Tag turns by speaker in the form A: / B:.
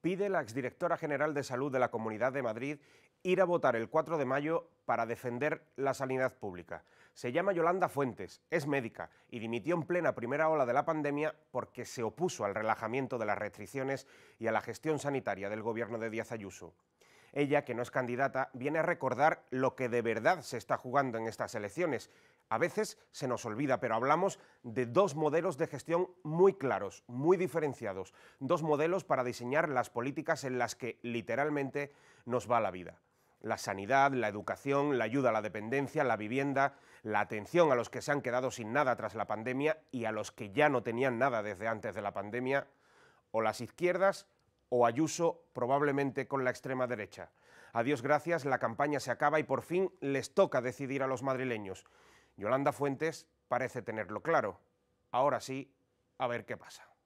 A: pide la exdirectora general de Salud de la Comunidad de Madrid ir a votar el 4 de mayo para defender la sanidad pública. Se llama Yolanda Fuentes, es médica y dimitió en plena primera ola de la pandemia porque se opuso al relajamiento de las restricciones y a la gestión sanitaria del gobierno de Díaz Ayuso. Ella, que no es candidata, viene a recordar lo que de verdad se está jugando en estas elecciones. A veces se nos olvida, pero hablamos de dos modelos de gestión muy claros, muy diferenciados, dos modelos para diseñar las políticas en las que literalmente nos va la vida. La sanidad, la educación, la ayuda a la dependencia, la vivienda, la atención a los que se han quedado sin nada tras la pandemia y a los que ya no tenían nada desde antes de la pandemia, o las izquierdas o Ayuso probablemente con la extrema derecha. A Dios gracias, la campaña se acaba y por fin les toca decidir a los madrileños. Yolanda Fuentes parece tenerlo claro. Ahora sí, a ver qué pasa.